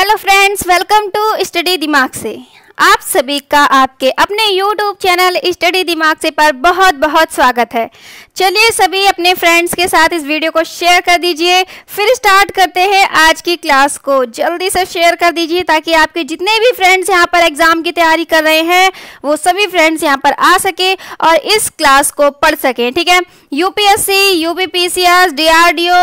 Hello friends welcome to study दिमाग से आप सभी का आपके अपने यूट्यूब चैनल स्टडी दिमाग से पर बहुत बहुत स्वागत है चलिए सभी अपने फ्रेंड्स के साथ इस वीडियो को शेयर कर दीजिए फिर स्टार्ट करते हैं आज की क्लास को जल्दी से शेयर कर दीजिए ताकि आपके जितने भी फ्रेंड्स यहाँ पर एग्जाम की तैयारी कर रहे हैं वो सभी फ्रेंड्स यहाँ पर आ सके और इस क्लास को पढ़ सकें ठीक है यूपीएससी यूपीपीसीएस डीआरडीओ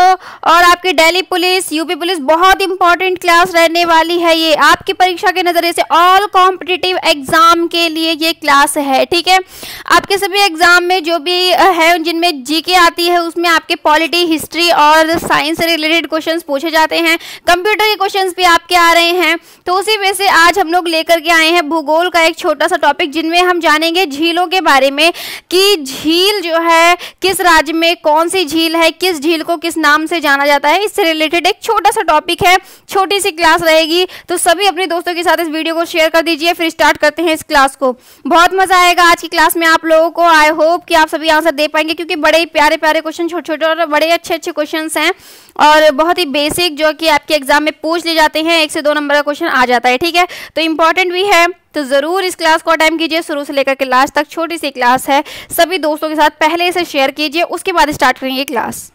और आपकी डेली पुलिस यूपी पुलिस बहुत इंपॉर्टेंट क्लास रहने वाली है ये आपकी परीक्षा के नज़रिए से ऑल कॉम्पिटिटिव एग्जाम के लिए ये क्लास है ठीक है आपके सभी एग्जाम में जो भी है जिनमें में जीके आती है उसमें आपके पॉलिटी हिस्ट्री और साइंस से रिलेटेड क्वेश्चंस पूछे जाते हैं कंप्यूटर के क्वेश्चंस भी आपके आ रहे हैं तो उसी में से आज हम लोग लेकर के आए हैं भूगोल का एक छोटा सा टॉपिक जिनमें हम जानेंगे झीलों के बारे में कि झील जो है किस राज्य में कौन सी झील है किस झील को किस नाम से जाना जाता है इससे रिलेटेड एक छोटा सा टॉपिक है छोटी सी क्लास रहेगी तो सभी अपने दोस्तों के साथ इस वीडियो को शेयर कर दीजिए फिर स्टार्ट करते हैं इस क्लास को बहुत मजा आएगा आज की क्लास में आप लोगों को आई होप कि आप सभी आंसर दे पाएंगे क्योंकि क्योंकि बड़े ही प्यारे प्यारे क्वेश्चन छोटे छोटे और बड़े अच्छे अच्छे क्वेश्चन हैं और बहुत ही बेसिक जो कि आपके एग्जाम में पूछ ले जाते हैं एक से दो नंबर का क्वेश्चन आ जाता है ठीक है तो इंपॉर्टेंट भी है तो ज़रूर इस क्लास को अटैम्प कीजिए शुरू से लेकर के लास्ट तक छोटी सी क्लास है सभी दोस्तों के साथ पहले इसे शेयर कीजिए उसके बाद स्टार्ट करेंगे क्लास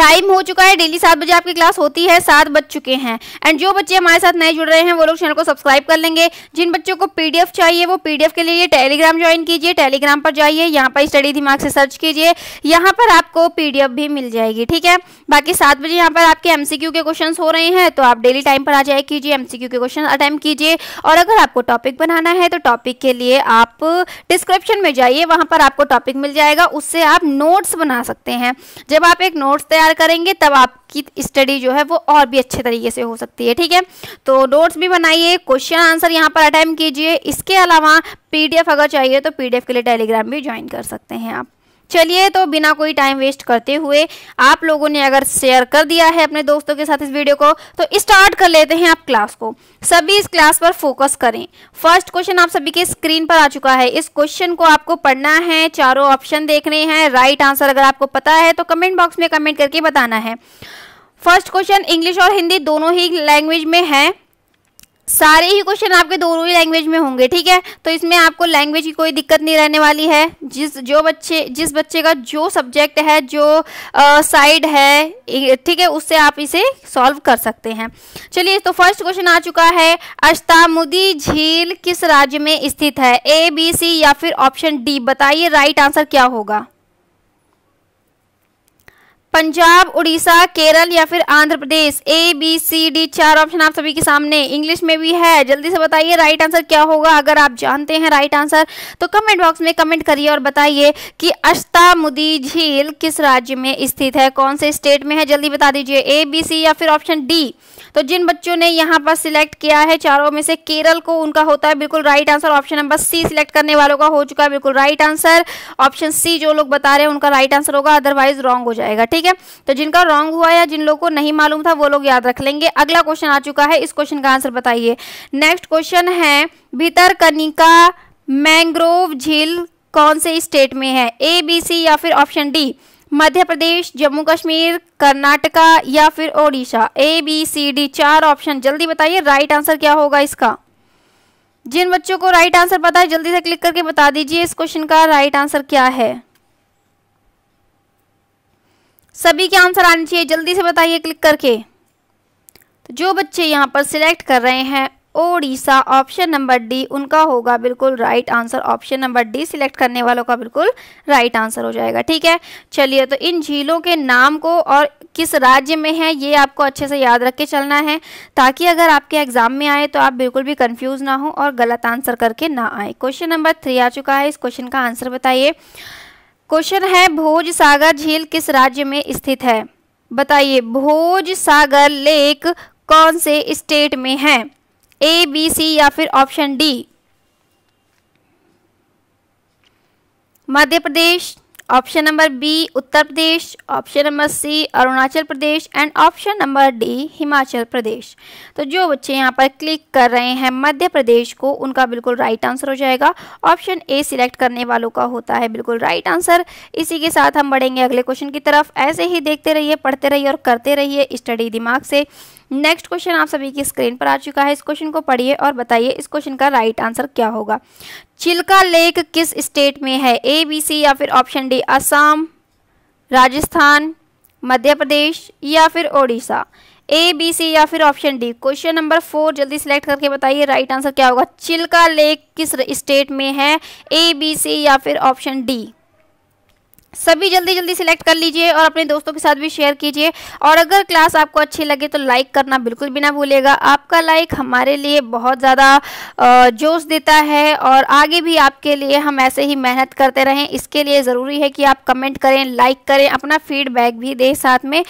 टाइम हो चुका है डेली सात बजे आपकी क्लास होती है सात बज चुके हैं एंड जो बच्चे हमारे साथ नए जुड़ रहे हैं वो लोग चैनल को सब्सक्राइब कर लेंगे जिन बच्चों को पीडीएफ चाहिए वो पीडीएफ के लिए टेलीग्राम ज्वाइन कीजिए टेलीग्राम पर जाइए यहाँ पर स्टडी दिमाग से सर्च कीजिए यहाँ पर आपको पीडीएफ भी मिल जाएगी ठीक है बाकी सात बजे यहाँ पर आपके एमसीक्यू के क्वेश्चन हो रहे हैं तो आप डेली टाइम पर आ जाए कीजिए एमसीक्यू के क्वेश्चन अटैम्प्ट कीजिए और अगर आपको टॉपिक बनाना है तो टॉपिक के लिए आप डिस्क्रिप्शन में जाइए वहां पर आपको टॉपिक मिल जाएगा उससे आप नोट्स बना सकते हैं जब आप एक नोट्स तैयार तैयार करेंगे तब आपकी स्टडी जो है वो और भी अच्छे तरीके से हो सकती है ठीक है तो नोट्स भी बनाइए क्वेश्चन आंसर यहाँ पर अटैम्प कीजिए इसके अलावा पीडीएफ अगर चाहिए तो पीडीएफ के लिए टेलीग्राम भी ज्वाइन कर सकते हैं आप चलिए तो बिना कोई टाइम वेस्ट करते हुए आप लोगों ने अगर शेयर कर दिया है अपने दोस्तों के साथ इस वीडियो को तो स्टार्ट कर लेते हैं आप क्लास को सभी इस क्लास पर फोकस करें फर्स्ट क्वेश्चन आप सभी के स्क्रीन पर आ चुका है इस क्वेश्चन को आपको पढ़ना है चारों ऑप्शन देखने हैं राइट आंसर अगर आपको पता है तो कमेंट बॉक्स में कमेंट करके बताना है फर्स्ट क्वेश्चन इंग्लिश और हिंदी दोनों ही लैंग्वेज में है सारे ही क्वेश्चन आपके दोनों ही लैंग्वेज में होंगे ठीक है तो इसमें आपको लैंग्वेज की कोई दिक्कत नहीं रहने वाली है जिस जो बच्चे जिस बच्चे का जो सब्जेक्ट है जो साइड है ठीक है उससे आप इसे सॉल्व कर सकते हैं चलिए तो फर्स्ट क्वेश्चन आ चुका है अष्टामुदी झील किस राज्य में स्थित है ए बी सी या फिर ऑप्शन डी बताइए राइट आंसर क्या होगा पंजाब उड़ीसा केरल या फिर Andhra Pradesh A B C D चार ऑप्शन आप सभी के सामने इंग्लिश में भी है जल्दी से बताइए राइट आंसर क्या होगा अगर आप जानते हैं राइट आंसर तो कमेंट बॉक्स में कमेंट करिए और बताइए कि अष्टामुदी झील किस राज्य में स्थित है कौन से स्टेट में है जल्दी बता दीजिए ए बी सी या फिर ऑप्शन डी तो जिन बच्चों ने यहाँ पर सिलेक्ट किया है चारों में से केरल को उनका होता है बिल्कुल right answer option number C select करने वालों का हो चुका है बिल्कुल राइट आंसर ऑप्शन सी जो लोग बता रहे हैं उनका राइट आंसर होगा अदरवाइज रॉन्ग हो जाएगा ठीक ठीक है तो जिनका रॉन्ग हुआ या जिन लोगों को नहीं मालूम था वो लोग याद रख लेंगे अगला क्वेश्चन आ चुका है इस क्वेश्चन का आंसर बताइए नेक्स्ट क्वेश्चन है कनिका मैंग्रोव झील कौन से स्टेट में है ए बी सी या फिर ऑप्शन डी मध्य प्रदेश जम्मू कश्मीर कर्नाटका या फिर Odisha A B C D चार ऑप्शन जल्दी बताइए राइट आंसर क्या होगा इसका जिन बच्चों को राइट आंसर पता है जल्दी से क्लिक करके बता दीजिए इस क्वेश्चन का राइट आंसर क्या है सभी के आंसर आने चाहिए जल्दी से बताइए क्लिक करके तो जो बच्चे यहाँ पर सिलेक्ट कर रहे हैं ओडिशा ऑप्शन नंबर डी उनका होगा बिल्कुल right answer option number D select करने वालों का बिल्कुल राइट आंसर हो जाएगा ठीक है चलिए तो इन झीलों के नाम को और किस राज्य में है ये आपको अच्छे से याद रख के चलना है ताकि अगर आपके एग्जाम में आए तो आप बिल्कुल भी कंफ्यूज ना हो और गलत आंसर करके ना आए क्वेश्चन नंबर थ्री आ चुका है इस क्वेश्चन का आंसर बताइए क्वेश्चन है भोज सागर झील किस राज्य में स्थित है बताइए भोज सागर लेक कौन से स्टेट में है ए बी सी या फिर option D Madhya Pradesh option number B Uttar Pradesh option number C Arunachal Pradesh and option number D Himachal Pradesh तो जो बच्चे यहाँ पर क्लिक कर रहे हैं मध्य प्रदेश को उनका बिल्कुल राइट आंसर हो जाएगा ऑप्शन ए सिलेक्ट करने वालों का होता है बिल्कुल राइट आंसर इसी के साथ हम बढ़ेंगे अगले क्वेश्चन की तरफ ऐसे ही देखते रहिए पढ़ते रहिए और करते रहिए स्टडी दिमाग से नेक्स्ट क्वेश्चन आप सभी की स्क्रीन पर आ चुका है इस क्वेश्चन को पढ़िए और बताइए इस क्वेश्चन का राइट आंसर क्या होगा चिल्का लेक किस स्टेट में है ए बी सी या फिर ऑप्शन डी असम राजस्थान मध्य प्रदेश या फिर ओडिशा ए बी सी या फिर option D question number four जल्दी सेलेक्ट करके बताइए राइट आंसर क्या होगा चिल्का लेक किस स्टेट में है ए बी सी या फिर ऑप्शन डी सभी जल्दी जल्दी सिलेक्ट कर लीजिए और अपने दोस्तों के साथ भी शेयर कीजिए और अगर क्लास आपको अच्छी लगे तो लाइक करना बिल्कुल भी ना भूलेगा आपका लाइक हमारे लिए बहुत ज़्यादा जोश देता है और आगे भी आपके लिए हम ऐसे ही मेहनत करते रहें इसके लिए ज़रूरी है कि आप कमेंट करें लाइक करें अपना फीडबैक भी दें साथ में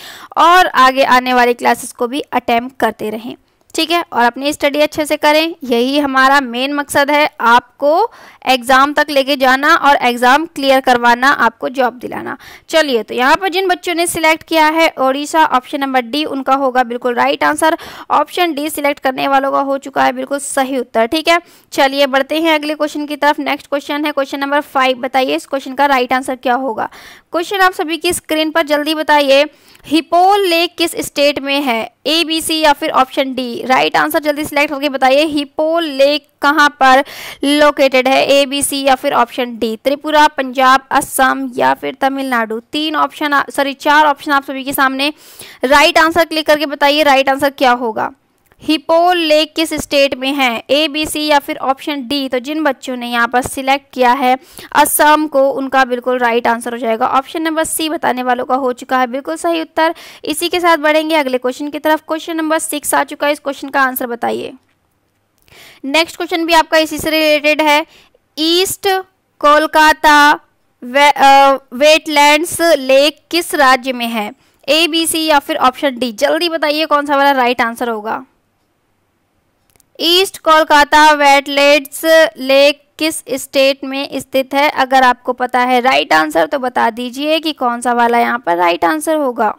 और आगे आने वाली क्लासेस को भी अटैम्प्ट करते रहें ठीक है और अपनी स्टडी अच्छे से करें यही हमारा मेन मकसद है आपको एग्ज़ाम तक लेके जाना और एग्ज़ाम क्लियर करवाना आपको जॉब दिलाना चलिए तो यहाँ पर जिन बच्चों ने सिलेक्ट किया है ओडिशा ऑप्शन नंबर डी उनका होगा बिल्कुल right answer option D select करने वालों का हो चुका है बिल्कुल सही उत्तर ठीक है चलिए बढ़ते हैं अगले क्वेश्चन की तरफ नेक्स्ट क्वेश्चन है क्वेश्चन नंबर फाइव बताइए इस क्वेश्चन का राइट आंसर क्या होगा क्वेश्चन आप सभी की स्क्रीन पर जल्दी बताइए हिपोल लेक किस स्टेट में है ए बी सी या फिर ऑप्शन डी राइट आंसर जल्दी सिलेक्ट करके बताइए हिपो लेक कहाँ पर लोकेटेड है ए बी सी या फिर ऑप्शन डी त्रिपुरा पंजाब असम या फिर तमिलनाडु तीन ऑप्शन सॉरी चार ऑप्शन आप सभी के सामने राइट आंसर क्लिक करके बताइए राइट आंसर क्या होगा हिपो लेक किस स्टेट में है ए बी सी या फिर ऑप्शन डी तो जिन बच्चों ने यहाँ पर सिलेक्ट किया है असम को उनका बिल्कुल राइट आंसर हो जाएगा ऑप्शन नंबर सी बताने वालों का हो चुका है बिल्कुल सही उत्तर इसी के साथ बढ़ेंगे अगले क्वेश्चन की तरफ क्वेश्चन नंबर सिक्स आ चुका है इस क्वेश्चन का आंसर बताइए नेक्स्ट क्वेश्चन भी आपका इसी से रिलेटेड है ईस्ट कोलकाता वे, वेटलैंड्स लेक किस राज्य में है ए बी सी या फिर ऑप्शन डी जल्दी बताइए कौन सा वाला राइट आंसर होगा ईस्ट कोलकाता वेटलेट्स लेक किस स्टेट में स्थित है अगर आपको पता है राइट आंसर तो बता दीजिए कि कौन सा वाला यहाँ पर राइट आंसर होगा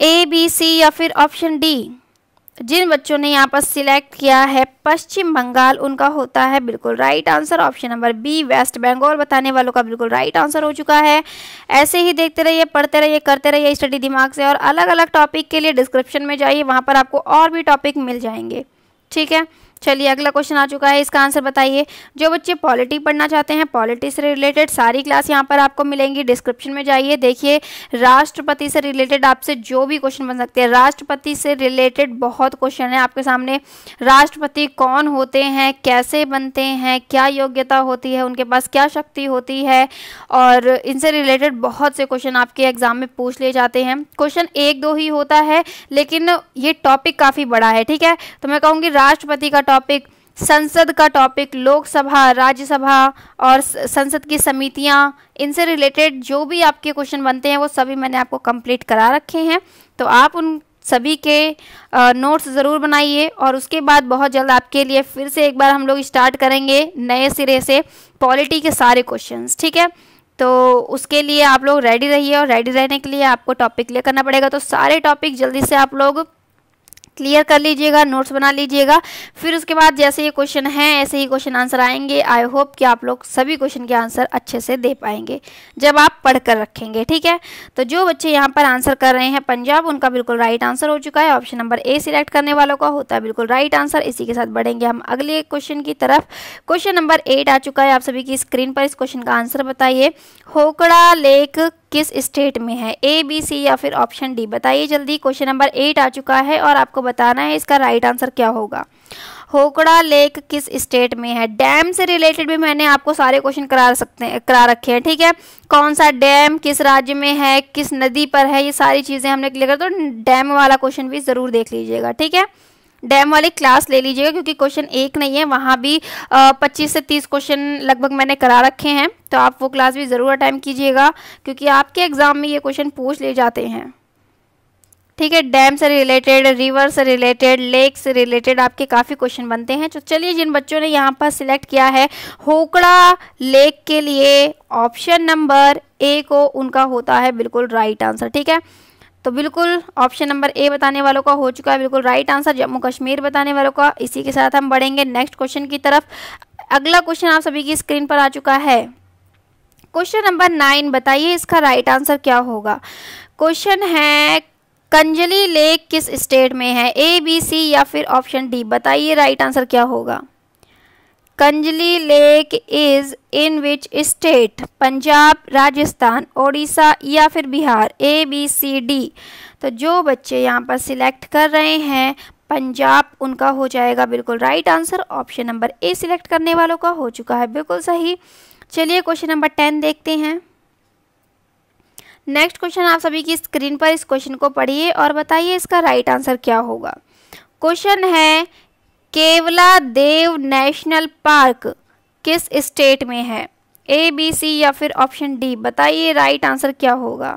ए बी सी या फिर ऑप्शन डी जिन बच्चों ने यहाँ पर सिलेक्ट किया है पश्चिम बंगाल उनका होता है बिल्कुल right answer option number B West Bengal बताने वालों का बिल्कुल राइट आंसर हो चुका है ऐसे ही देखते रहिए पढ़ते रहिए करते रहिए स्टडी दिमाग से और अलग अलग टॉपिक के लिए डिस्क्रिप्शन में जाइए वहाँ पर आपको और भी टॉपिक मिल जाएंगे ठीक है चलिए अगला क्वेश्चन आ चुका है इसका आंसर बताइए जो बच्चे पॉलिटी पढ़ना चाहते हैं पॉलिटी से रिलेटेड सारी क्लास यहाँ पर आपको मिलेंगी डिस्क्रिप्शन में जाइए देखिए राष्ट्रपति से रिलेटेड आपसे जो भी क्वेश्चन बन सकते हैं राष्ट्रपति से रिलेटेड बहुत क्वेश्चन है आपके सामने राष्ट्रपति कौन होते हैं कैसे बनते हैं क्या योग्यता होती है उनके पास क्या शक्ति होती है और इनसे रिलेटेड बहुत से क्वेश्चन आपके एग्जाम में पूछ लिए जाते हैं क्वेश्चन एक दो ही होता है लेकिन ये टॉपिक काफ़ी बड़ा है ठीक है तो मैं कहूँगी राष्ट्रपति का टॉपिक संसद का टॉपिक लोकसभा राज्यसभा और संसद की समितियां इनसे रिलेटेड जो भी आपके क्वेश्चन बनते हैं वो सभी मैंने आपको कंप्लीट करा रखे हैं तो आप उन सभी के नोट्स ज़रूर बनाइए और उसके बाद बहुत जल्द आपके लिए फिर से एक बार हम लोग स्टार्ट करेंगे नए सिरे से पॉलिटी के सारे क्वेश्चंस ठीक है तो उसके लिए आप लोग रेडी रहिए और रेडी रहने के लिए आपको टॉपिक क्लियर करना पड़ेगा तो सारे टॉपिक जल्दी से आप लोग क्लियर कर लीजिएगा नोट्स बना लीजिएगा फिर उसके बाद जैसे ये क्वेश्चन है ऐसे ही क्वेश्चन आंसर आएंगे आई होप कि आप लोग सभी क्वेश्चन के आंसर अच्छे से दे पाएंगे जब आप पढ़ कर रखेंगे ठीक है तो जो बच्चे यहाँ पर आंसर कर रहे हैं पंजाब उनका बिल्कुल राइट आंसर हो चुका है ऑप्शन नंबर ए सिलेक्ट करने वालों का होता है बिल्कुल राइट आंसर इसी के साथ बढ़ेंगे हम अगले क्वेश्चन की तरफ क्वेश्चन नंबर एट आ चुका है आप सभी की स्क्रीन पर इस क्वेश्चन का आंसर बताइए होकड़ा लेक किस स्टेट में है ए बी सी या फिर ऑप्शन डी बताइए जल्दी क्वेश्चन नंबर एट आ चुका है और आपको बताना है इसका राइट आंसर क्या होगा होकड़ा लेक किस स्टेट में है डैम से रिलेटेड भी मैंने आपको सारे क्वेश्चन करा सकते हैं करा रखे हैं ठीक है कौन सा डैम किस राज्य में है किस नदी पर है ये सारी चीज़ें हमने क्लियर कर तो डैम वाला क्वेश्चन भी ज़रूर देख लीजिएगा ठीक है डैम वाली क्लास ले लीजिएगा क्योंकि क्वेश्चन एक नहीं है वहाँ भी पच्चीस से तीस क्वेश्चन लगभग मैंने करा रखे हैं तो आप वो क्लास भी ज़रूर अटैम्प कीजिएगा क्योंकि आपके एग्ज़ाम में ये क्वेश्चन पूछ ले जाते हैं ठीक है डैम से रिलेटेड रिवर से रिलेटेड लेक से रिलेटेड आपके काफ़ी क्वेश्चन बनते हैं तो चलिए जिन बच्चों ने यहाँ पर सिलेक्ट किया है होकड़ा लेक के लिए ऑप्शन नंबर ए को उनका होता है बिल्कुल राइट आंसर ठीक है तो बिल्कुल ऑप्शन नंबर ए बताने वालों का हो चुका है बिल्कुल राइट आंसर जम्मू कश्मीर बताने वालों का इसी के साथ हम बढ़ेंगे नेक्स्ट क्वेश्चन की तरफ अगला क्वेश्चन आप सभी की स्क्रीन पर आ चुका है क्वेश्चन नंबर नाइन बताइए इसका राइट आंसर क्या होगा क्वेश्चन है कंजली लेक किस स्टेट में है ए बी सी या फिर ऑप्शन डी बताइए राइट आंसर क्या होगा Kanjali Lake is in which state? Punjab Rajasthan Odisha या फिर Bihar A B C D तो जो बच्चे यहाँ पर सिलेक्ट कर रहे हैं पंजाब उनका हो जाएगा बिल्कुल right answer option number A select करने वालों का हो चुका है बिल्कुल सही चलिए क्वेश्चन नंबर टेन देखते हैं नेक्स्ट क्वेश्चन आप सभी की स्क्रीन पर इस क्वेश्चन को पढ़िए और बताइए इसका राइट आंसर क्या होगा क्वेश्चन है केवला देव नेशनल पार्क किस स्टेट में है ए बी सी या फिर ऑप्शन डी बताइए राइट आंसर क्या होगा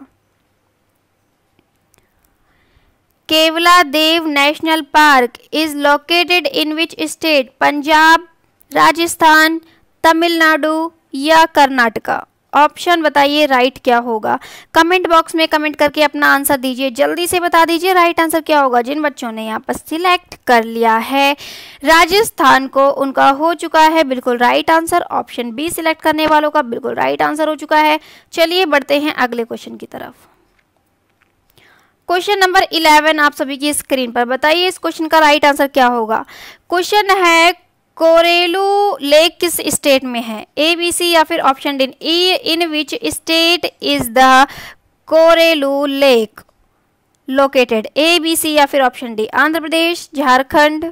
Keoladeo national park is located in which state Punjab Rajasthan Tamil Nadu या कर्नाटका ऑप्शन बताइए राइट क्या होगा कमेंट बॉक्स में कमेंट करके अपना आंसर दीजिए जल्दी से बता दीजिए राइट आंसर क्या होगा जिन बच्चों ने यहाँ पर सिलेक्ट कर लिया है राजस्थान को उनका हो चुका है बिल्कुल right answer option B select करने वालों का बिल्कुल राइट आंसर हो चुका है चलिए बढ़ते हैं अगले क्वेश्चन की तरफ क्वेश्चन नंबर 11 आप सभी की स्क्रीन पर बताइए इस क्वेश्चन का राइट आंसर क्या होगा क्वेश्चन है कोरेलू लेक किस स्टेट में है ए बी सी या फिर ऑप्शन डी ई in which state is the Kolleru lake located A B C या फिर ऑप्शन डी आंध्र प्रदेश झारखंड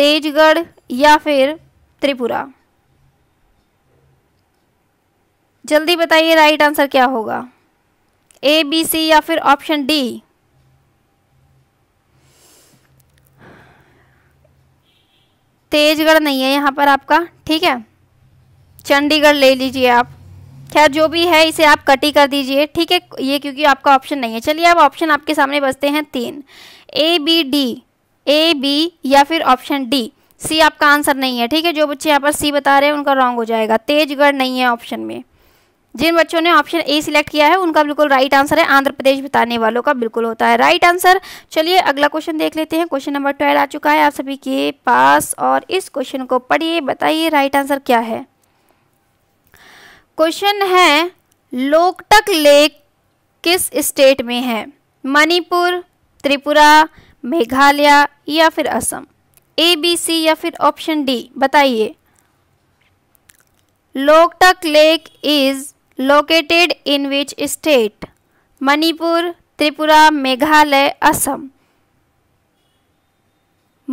तेजगढ़ या फिर त्रिपुरा जल्दी बताइए राइट आंसर क्या होगा ए बी सी या फिर ऑप्शन डी तेजगढ़ नहीं है यहाँ पर आपका ठीक है चंडीगढ़ ले लीजिए आप खैर जो भी है इसे आप कट ही कर दीजिए ठीक है ये क्योंकि आपका ऑप्शन नहीं है चलिए अब ऑप्शन आपके सामने बचते हैं तीन A B D A B या फिर ऑप्शन डी सी आपका आंसर नहीं है ठीक है जो बच्चे यहाँ पर सी बता रहे हैं उनका रॉन्ग हो जाएगा तेजगढ़ नहीं है ऑप्शन में जिन बच्चों ने ऑप्शन ए सिलेक्ट किया है उनका बिल्कुल राइट आंसर है आंध्र प्रदेश बताने वालों का बिल्कुल होता है राइट आंसर चलिए अगला क्वेश्चन देख लेते हैं क्वेश्चन नंबर ट्वेल्व आ चुका है आप सभी के पास और इस क्वेश्चन को पढ़िए बताइए राइट आंसर क्या है क्वेश्चन है लोकटक लेक किस स्टेट में है मणिपुर त्रिपुरा मेघालय या फिर असम ए बी सी या फिर ऑप्शन डी बताइए Loktak lake is located in which state? Manipur, Tripura Meghalaya Assam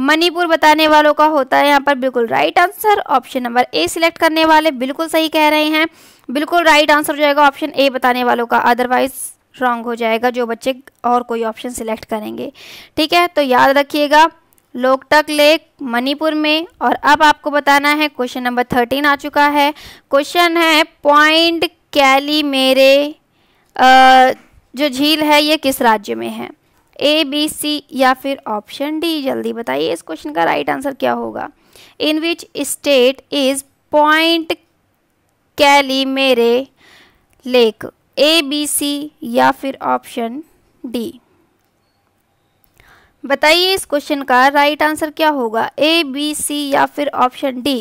Manipur बताने वालों का होता है यहाँ पर बिल्कुल right answer option number A select करने वाले बिल्कुल सही कह रहे हैं बिल्कुल राइट आंसर हो जाएगा ऑप्शन ए बताने वालों का अदरवाइज रॉन्ग हो जाएगा जो बच्चे और कोई ऑप्शन सिलेक्ट करेंगे ठीक है तो याद रखिएगा लोकटक लेक मणिपुर में और अब आपको बताना है क्वेश्चन नंबर थर्टीन आ चुका है क्वेश्चन है पॉइंट कैली मेरे जो झील है ये किस राज्य में है ए बी सी या फिर ऑप्शन डी जल्दी बताइए इस क्वेश्चन का राइट आंसर क्या होगा in which state is point कैली मेरे लेक ए बी सी या फिर ऑप्शन डी बताइए इस क्वेश्चन का राइट आंसर क्या होगा ए बी सी या फिर ऑप्शन डी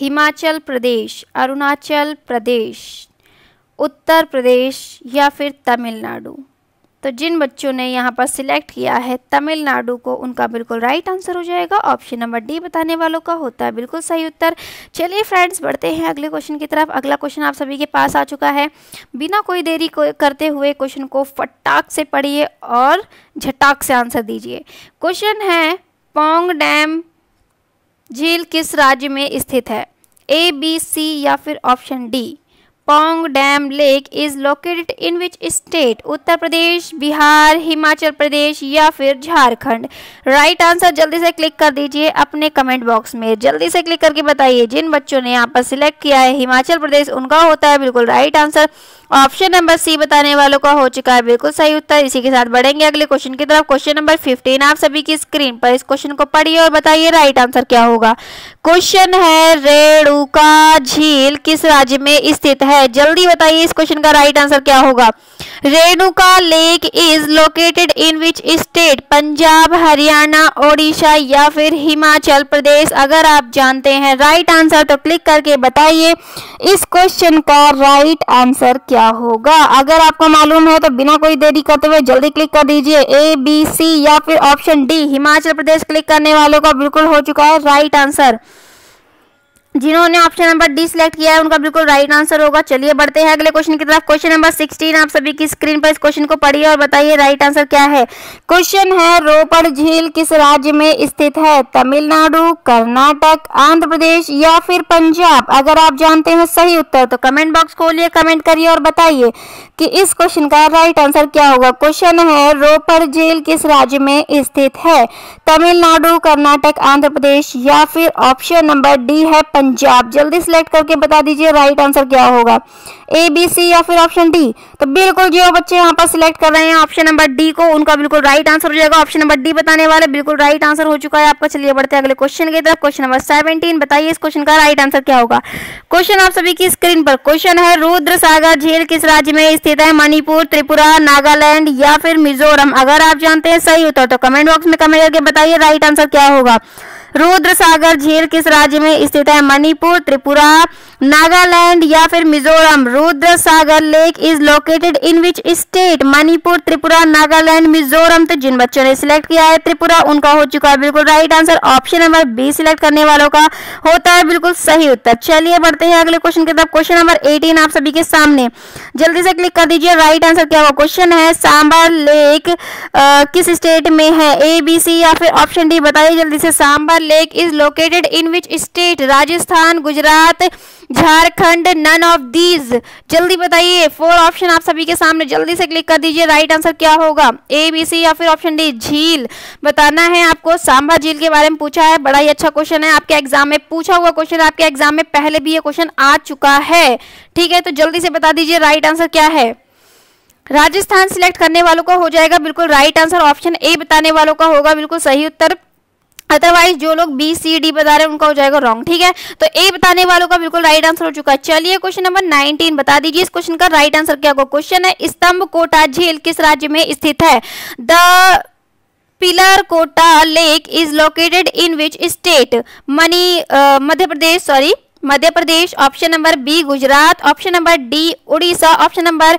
हिमाचल प्रदेश अरुणाचल प्रदेश उत्तर प्रदेश या फिर तमिलनाडु तो जिन बच्चों ने यहाँ पर सिलेक्ट किया है तमिलनाडु को उनका बिल्कुल राइट आंसर हो जाएगा ऑप्शन नंबर डी बताने वालों का होता है बिल्कुल सही उत्तर चलिए फ्रेंड्स बढ़ते हैं अगले क्वेश्चन की तरफ अगला क्वेश्चन आप सभी के पास आ चुका है बिना कोई देरी को करते हुए क्वेश्चन को फटाक से पढ़िए और झटाक से आंसर दीजिए क्वेश्चन है पोंग डैम झील किस राज्य में स्थित है ए बी सी या फिर option D Pong dam lake is located in which state Uttar Pradesh Bihar Himachal Pradesh या फिर झारखंड राइट आंसर जल्दी से क्लिक कर दीजिए अपने कमेंट बॉक्स में जल्दी से क्लिक करके बताइए जिन बच्चों ने यहाँ पर सिलेक्ट किया है हिमाचल प्रदेश उनका होता है बिल्कुल right answer option number C बताने वालों का हो चुका है बिल्कुल सही उत्तर इसी के साथ बढ़ेंगे अगले क्वेश्चन की तरफ क्वेश्चन नंबर फिफ्टीन आप सभी की स्क्रीन पर इस क्वेश्चन को पढ़िए और बताइए राइट आंसर क्या होगा क्वेश्चन है रेणुका झील किस राज्य में स्थित है जल्दी बताइए इस क्वेश्चन का राइट आंसर क्या होगा Renuka lake is located in which state Punjab Haryana Odisha या फिर हिमाचल प्रदेश अगर आप जानते हैं राइट आंसर तो क्लिक करके बताइए इस क्वेश्चन का राइट आंसर क्या होगा अगर आपको मालूम हो तो बिना कोई देरी करते हुए जल्दी क्लिक कर दीजिए ए बी सी या फिर option D Himachal Pradesh click करने वालों का बिल्कुल हो चुका है राइट आंसर जिन्होंने ऑप्शन नंबर डी सिलेक्ट किया है उनका बिल्कुल राइट आंसर होगा चलिए बढ़ते हैं अगले क्वेश्चन की तरफ क्वेश्चन नंबर सिक्सटीन आप सभी की स्क्रीन पर इस क्वेश्चन को पढ़िए और बताइए राइट आंसर क्या है क्वेश्चन है रोपड़ झील किस राज्य में स्थित है तमिलनाडु कर्नाटक आंध्र प्रदेश या फिर पंजाब अगर आप जानते हैं सही उत्तर तो कमेंट बॉक्स खोलिए कमेंट करिए और बताइए कि इस क्वेश्चन का राइट आंसर क्या होगा क्वेश्चन है रोपड़ झील किस राज्य में स्थित है तमिलनाडु कर्नाटक आंध्र प्रदेश या फिर ऑप्शन नंबर डी है पंजाब पंजाब जल्दी सिलेक्ट करके बता दीजिए राइट आंसर क्या होगा ए बी सी या फिर ऑप्शन डी तो बिल्कुल जो बच्चे यहाँ पर सिलेक्ट कर रहे हैं ऑप्शन नंबर डी को उनका बिल्कुल राइट आंसर हो जाएगा ऑप्शन नंबर डी बताने वाले बिल्कुल राइट आंसर हो चुका है आपका चलिए बढ़ते हैं अगले क्वेश्चन की तरफ क्वेश्चन नंबर सेवनटीन बताइए इस क्वेश्चन का राइट आंसर क्या होगा क्वेश्चन आप सभी की स्क्रीन पर क्वेश्चन है रुद्र सागर झील किस राज्य में स्थित है मणिपुर त्रिपुरा नागालैंड या फिर मिजोरम अगर आप जानते हैं सही उत्तर तो कमेंट बॉक्स में कमेंट करके बताइए राइट आंसर क्या होगा रुद्र सागर झील किस राज्य में स्थित है मणिपुर त्रिपुरा नागालैंड या फिर Mizoram Rudrasagar lake is located in which state Manipur Tripura Nagaland Mizoram तो जिन बच्चों ने सिलेक्ट किया है त्रिपुरा उनका हो चुका है बिल्कुल right answer option number B select करने वालों का होता है बिल्कुल सही उत्तर चलिए बढ़ते हैं अगले क्वेश्चन की तरफ क्वेश्चन नंबर एटीन आप सभी के सामने जल्दी से क्लिक कर दीजिए राइट आंसर क्या होगा क्वेश्चन है सांबर लेक आ, किस स्टेट में है ए बी सी या फिर ऑप्शन डी बताइए जल्दी से Sambhar lake is located in which state Rajasthan Gujarat Jharkhand none of these जल्दी बताइए फोर ऑप्शन आप सभी के सामने जल्दी से क्लिक कर दीजिए राइट आंसर क्या होगा ए बी सी या फिर ऑप्शन डी झील बताना है आपको सांभा झील के बारे में पूछा है बड़ा ही अच्छा क्वेश्चन है आपके एग्जाम में पूछा हुआ क्वेश्चन आपके एग्जाम में पहले भी ये क्वेश्चन आ चुका है ठीक है तो जल्दी से बता दीजिए राइट आंसर क्या है राजस्थान सिलेक्ट करने वालों का हो जाएगा बिल्कुल राइट आंसर ऑप्शन ए बताने वालों का होगा बिल्कुल सही उत्तर अदरवाइज जो लोग बी सी डी बता रहे हैं उनका हो जाएगा रॉन्ग ठीक है तो ए बताने वालों का बिल्कुल राइट आंसर हो चुका है चलिए क्वेश्चन नंबर 19 बता दीजिए इस क्वेश्चन का राइट आंसर क्या होगा क्वेश्चन है स्तंभ कोटा झील किस राज्य में स्थित है द पिलर कोटा lake is located in which state मनी Madhya Pradesh sorry Madhya Pradesh option number B Gujarat option number D Orissa option number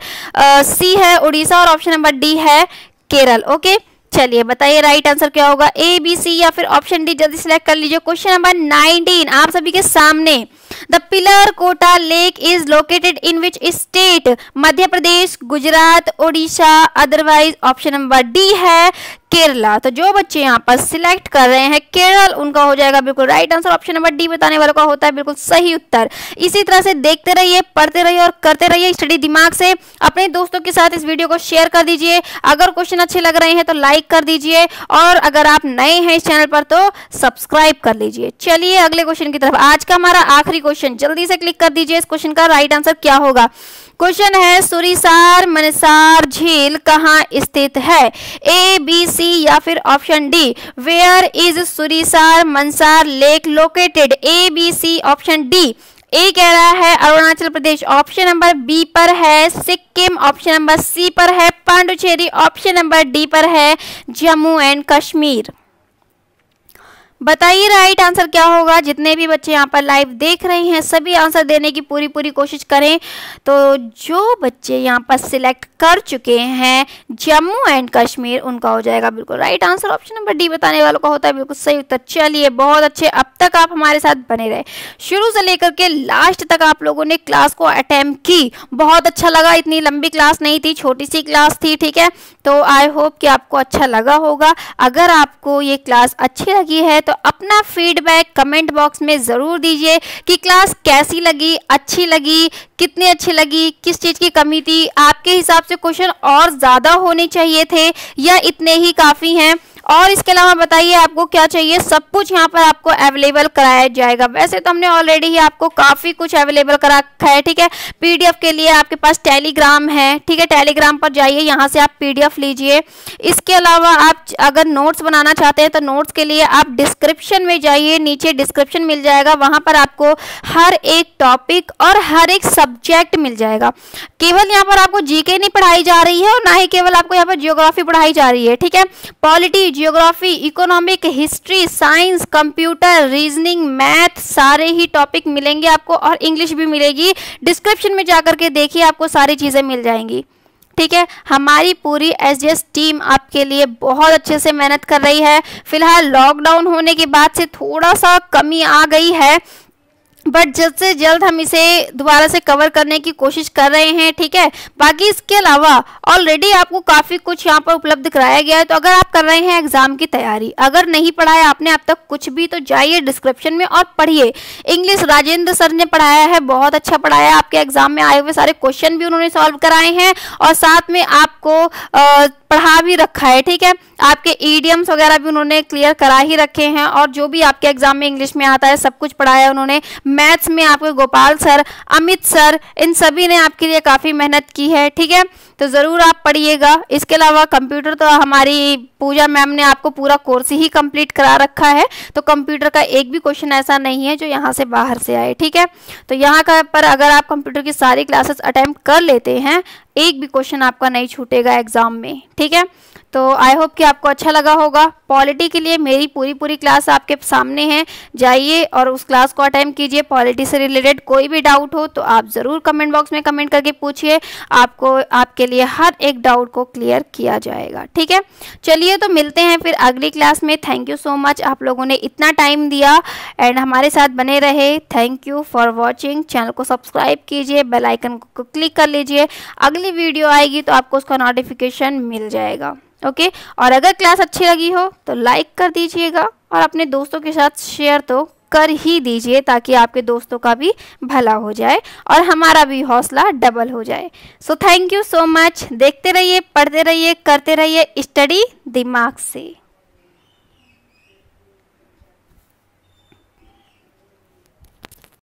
C है उड़ीसा और ऑप्शन नंबर डी है केरल ओके okay? चलिए बताइए राइट आंसर क्या होगा ए बी सी या फिर ऑप्शन डी जल्दी सेलेक्ट कर लीजिए क्वेश्चन नंबर 19 आप सभी के सामने द पिलर कोटा lake is located in which state Madhya Pradesh Gujarat Odisha otherwise option number D है केरला तो जो बच्चे यहाँ पर सिलेक्ट कर रहे हैं केरल उनका हो जाएगा बिल्कुल right answer option number D बताने वालों का होता है बिल्कुल सही उत्तर इसी तरह से देखते रहिए पढ़ते रहिए और करते रहिए स्टडी दिमाग से अपने दोस्तों के साथ इस वीडियो को शेयर कर दीजिए अगर क्वेश्चन अच्छे लग रहे हैं तो लाइक कर दीजिए और अगर आप नए हैं इस चैनल पर तो सब्सक्राइब कर लीजिए चलिए अगले क्वेश्चन की तरफ आज का हमारा आखिरी क्वेश्चन जल्दी से क्लिक कर दीजिए इस क्वेश्चन का राइट आंसर क्या होगा क्वेश्चन है सुरीसार मनसार झील कहाँ स्थित है ए बी सी या फिर option D where is Surinsar Mansar lake located A B C option D A कह रहा है Arunachal Pradesh option number B पर है सिक्किम ऑप्शन नंबर सी पर है पांडुचेरी ऑप्शन नंबर डी पर है जम्मू एंड कश्मीर बताइए राइट आंसर क्या होगा जितने भी बच्चे यहाँ पर लाइव देख रहे हैं सभी आंसर देने की पूरी पूरी कोशिश करें तो जो बच्चे यहाँ पर सिलेक्ट कर चुके हैं जम्मू एंड कश्मीर उनका हो जाएगा बिल्कुल right answer option number D बताने वालों का होता है बिल्कुल सही उत्तर चलिए बहुत अच्छे अब तक आप हमारे साथ बने रहे शुरू से लेकर के लास्ट तक आप लोगों ने क्लास को अटैम्प की बहुत अच्छा लगा इतनी लंबी क्लास नहीं थी छोटी सी क्लास थी ठीक है तो आई होप कि आपको अच्छा लगा होगा अगर आपको ये क्लास अच्छी लगी है तो अपना फीडबैक कमेंट बॉक्स में ज़रूर दीजिए कि क्लास कैसी लगी अच्छी लगी कितनी अच्छी लगी किस चीज़ की कमी थी आपके हिसाब से क्वेश्चन और ज़्यादा होने चाहिए थे या इतने ही काफ़ी हैं और इसके अलावा बताइए आपको क्या चाहिए सब कुछ यहाँ पर आपको अवेलेबल कराया जाएगा वैसे तो हमने ऑलरेडी ही आपको काफ़ी कुछ अवेलेबल करा रखा है ठीक है पीडीएफ के लिए आपके पास टेलीग्राम है ठीक है टेलीग्राम पर जाइए यहाँ से आप पीडीएफ लीजिए इसके अलावा आप अगर नोट्स बनाना चाहते हैं तो नोट्स के लिए आप डिस्क्रिप्शन में जाइए नीचे डिस्क्रिप्शन मिल जाएगा वहां पर आपको हर एक टॉपिक और हर एक सब्जेक्ट मिल जाएगा केवल यहाँ पर आपको जीके नहीं पढ़ाई जा रही है और ना ही केवल आपको यहाँ पर जियोग्राफी पढ़ाई जा रही है ठीक है polity geography economic history science computer reasoning math सारे ही टॉपिक मिलेंगे आपको और इंग्लिश भी मिलेगी डिस्क्रिप्शन में जाकर के देखिए आपको सारी चीज़ें मिल जाएंगी ठीक है हमारी पूरी एस टीम आपके लिए बहुत अच्छे से मेहनत कर रही है फिलहाल लॉकडाउन होने के बाद से थोड़ा सा कमी आ गई है बट जल्द से जल्द हम इसे दोबारा से कवर करने की कोशिश कर रहे हैं ठीक है बाकी इसके अलावा ऑलरेडी आपको काफ़ी कुछ यहाँ पर उपलब्ध कराया गया है तो अगर आप कर रहे हैं एग्ज़ाम की तैयारी अगर नहीं पढ़ा है आपने अब तक कुछ भी तो जाइए डिस्क्रिप्शन में और पढ़िए इंग्लिश राजेंद्र सर ने पढ़ाया है बहुत अच्छा पढ़ाया है आपके एग्ज़ाम में आए हुए सारे क्वेश्चन भी उन्होंने सॉल्व कराए हैं और साथ में आपको आ, पढ़ा भी रखा है ठीक है आपके ईडियम्स वगैरह भी उन्होंने क्लियर करा ही रखे हैं और जो भी आपके एग्जाम में इंग्लिश में आता है सब कुछ पढ़ाया है उन्होंने मैथ्स में आपके गोपाल सर अमित सर इन सभी ने आपके लिए काफ़ी मेहनत की है ठीक है तो ज़रूर आप पढ़िएगा इसके अलावा कंप्यूटर तो हमारी पूजा मैम ने आपको पूरा कोर्स ही कंप्लीट करा रखा है तो कंप्यूटर का एक भी क्वेश्चन ऐसा नहीं है जो यहाँ से बाहर से आए ठीक है तो यहाँ का पर अगर आप कंप्यूटर की सारी क्लासेस अटेम्प्ट कर लेते हैं एक भी क्वेश्चन आपका नहीं छूटेगा एग्जाम में ठीक है तो आई होप कि आपको अच्छा लगा होगा पॉलिटी के लिए मेरी पूरी पूरी क्लास आपके सामने है जाइए और उस क्लास को अटेंड कीजिए पॉलिटी से रिलेटेड कोई भी डाउट हो तो आप ज़रूर कमेंट बॉक्स में कमेंट करके पूछिए आपको आपके लिए हर एक डाउट को क्लियर किया जाएगा ठीक है चलिए तो मिलते हैं फिर अगली क्लास में थैंक यू सो मच आप लोगों ने इतना टाइम दिया एंड हमारे साथ बने रहे thank you for watching channel को सब्सक्राइब कीजिए बेलाइकन को क्लिक कर लीजिए अगली वीडियो आएगी तो आपको उसका नोटिफिकेशन मिल जाएगा ओके और अगर क्लास अच्छी लगी हो तो लाइक कर दीजिएगा और अपने दोस्तों के साथ शेयर तो कर ही दीजिए ताकि आपके दोस्तों का भी भला हो जाए और हमारा भी हौसला डबल हो जाए so thank you so much देखते रहिए पढ़ते रहिए करते रहिए स्टडी दिमाग से